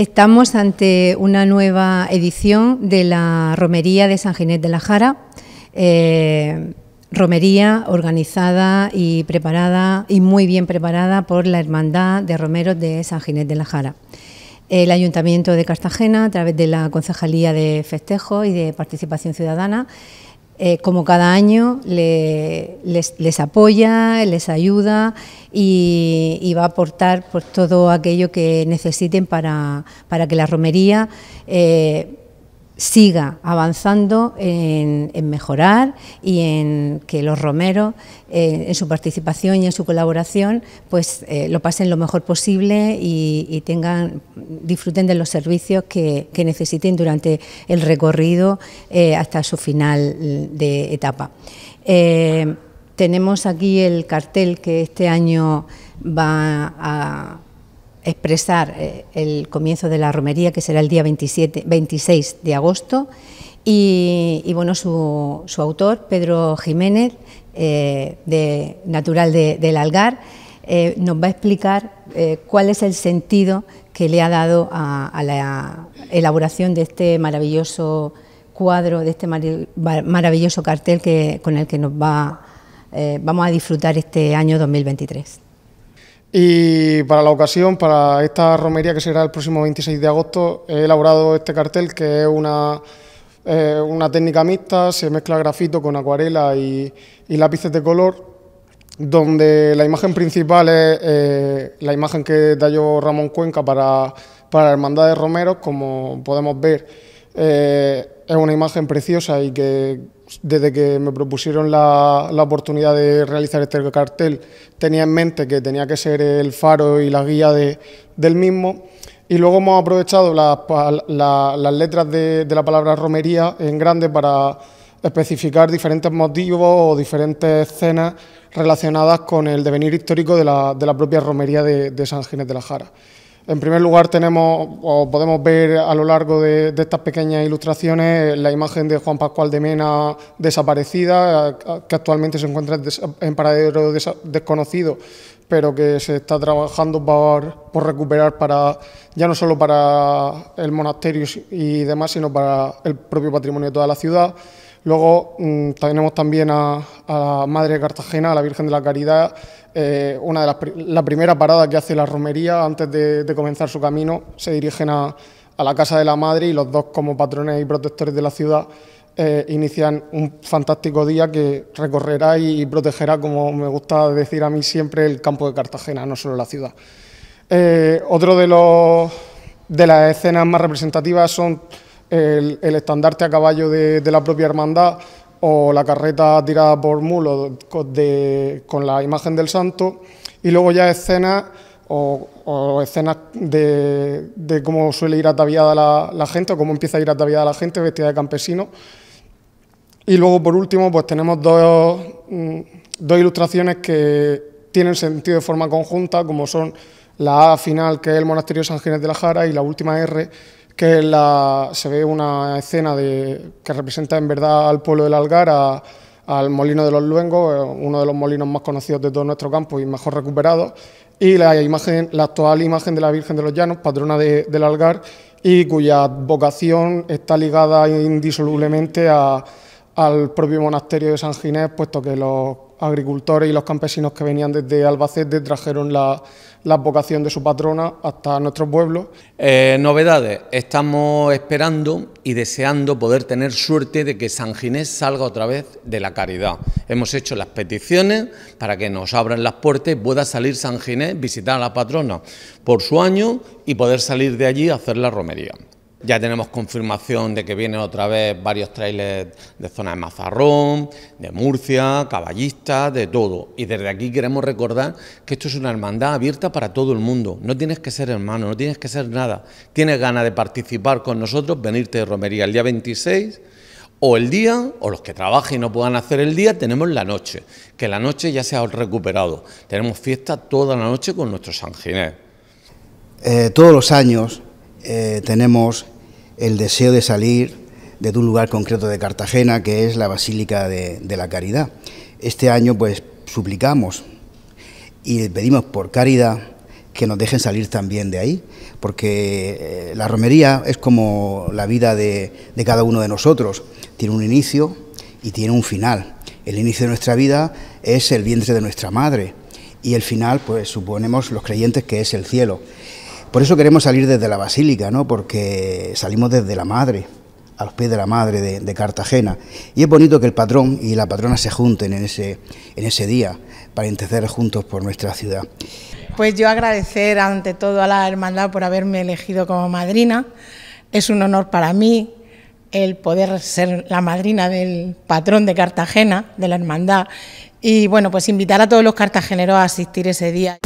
Estamos ante una nueva edición de la Romería de San Ginés de la Jara, eh, romería organizada y preparada y muy bien preparada por la Hermandad de Romeros de San Ginés de la Jara. El Ayuntamiento de Cartagena, a través de la Concejalía de Festejos y de Participación Ciudadana, eh, como cada año, les, apoya, les ayuda y, va a aportar por pues, todo aquello que necesiten para, que la romería eh, siga avanzando en, mejorar y en que los romeros, eh, en su participación y en su colaboración, pues eh, lo pasen lo mejor posible y, tengan, disfruten de los servicios que, necesiten durante el recorrido eh, hasta su final de etapa. tenemos aquí el cartel que este año va a expresar eh, el comienzo de la romería, que será el día 27, 26 de agosto, y, bueno, su, autor, Pedro Jiménez, eh, de, natural del Algar, eh, nos va a explicar cuál es el sentido que le ha dado a, a, la elaboración de este maravilloso cuadro, de este maravilloso cartel que, con el que nos va, vamos a disfrutar este año 2023. Y para la ocasión, para esta romería que será el próximo 26 de agosto, he elaborado este cartel que es una, eh, una técnica mixta, se mezcla grafito con acuarela y, lápices de color, donde la imagen principal es eh, la imagen que talló Ramón Cuenca para, para Hermandad de Romeros, como podemos ver. Eh, es una imagen preciosa y que desde que me propusieron la, oportunidad de realizar este cartel tenía en mente que tenía que ser el faro y la guía del mismo. Y luego hemos aprovechado las letras de, la palabra romería en grande para especificar diferentes motivos o diferentes escenas relacionadas con el devenir histórico de la, propia romería de, de San Ginés de la Jara. En primer lugar, tenemos podemos ver a lo largo de, estas pequeñas ilustraciones la imagen de Juan Pascual de Mena desaparecida, que actualmente se encuentra en paradero desconocido, pero que se está trabajando por, recuperar para ya no solo para el monasterio y demás, sino para el propio patrimonio de toda la ciudad. Luego mm, tenemos también a, la Madre de Cartagena, a la Virgen de la Caridad, eh, una de las la primera parada que hace la romería antes de, comenzar su camino. Se dirigen a, la Casa de la Madre y los dos como patrones y protectores de la ciudad eh, inician un fantástico día que recorrerá y protegerá, como me gusta decir a mí siempre, el campo de Cartagena, no solo la ciudad. Eh, otro de, los, de las escenas más representativas son el, estandarte a caballo de, la propia hermandad o la carreta tirada por mulo con la imagen del santo y luego ya escenas o, escenas de, cómo suele ir ataviada la, gente o cómo empieza a ir ataviada la gente vestida de campesino. Y luego, por último, pues tenemos dos, mm, dos ilustraciones que tienen sentido de forma conjunta, como son la A final, que es el monasterio de San Ginés de la Jara, y la última R, que la, se ve una escena de, que representa en verdad al pueblo del Algar, al Molino de los Luengos, eh, uno de los molinos más conocidos de todo nuestro campo y mejor recuperado, y la, imagen, la actual imagen de la Virgen de los Llanos, patrona del Algar, y cuya vocación está ligada indisolublemente al propio monasterio de San Ginés, puesto que los agricultores y los campesinos que venían desde Albacete trajeron la, la vocación de su patrona hasta nuestro pueblo. Eh, novedades, estamos esperando y deseando poder tener suerte de que San Ginés salga otra vez de la caridad. Hemos hecho las peticiones para que nos abran las puertas pueda salir San Ginés, visitar a la patrona por su año y poder salir de allí a hacer la romería. Ya tenemos confirmación de que vienen otra vez varios trailers de zona de Mazarrón, de Murcia, caballistas, de todo. Y desde aquí queremos recordar que esto es una hermandad abierta para todo el mundo. No tienes que ser hermano, no tienes que ser nada. Tienes ganas de participar con nosotros, venirte de romería el día 26 o el día, o los que trabajen y no puedan hacer el día, tenemos la noche, que la noche ya se ha recuperado. Tenemos fiesta toda la noche con nuestro San Ginés. Eh, todos los años eh, tenemos el deseo de salir de un lugar concreto de Cartagena, que es la Basílica de, la Caridad. Este año, pues, suplicamos y pedimos por caridad que nos dejen salir también de ahí, porque eh, la romería es como la vida de, de, cada uno de nosotros, tiene un inicio y tiene un final. El inicio de nuestra vida es el vientre de nuestra madre y el final, pues suponemos los creyentes que es el cielo. Por eso queremos salir desde la basílica, ¿no? porque salimos desde la madre, a los pies de la madre de, Cartagena. Y es bonito que el patrón y la patrona se junten en ese, día para entercer juntos por nuestra ciudad. Pues yo agradecer ante todo a la hermandad por haberme elegido como madrina. Es un honor para mí el poder ser la madrina del patrón de Cartagena, de la hermandad. Y bueno, pues invitar a todos los cartageneros a asistir ese día.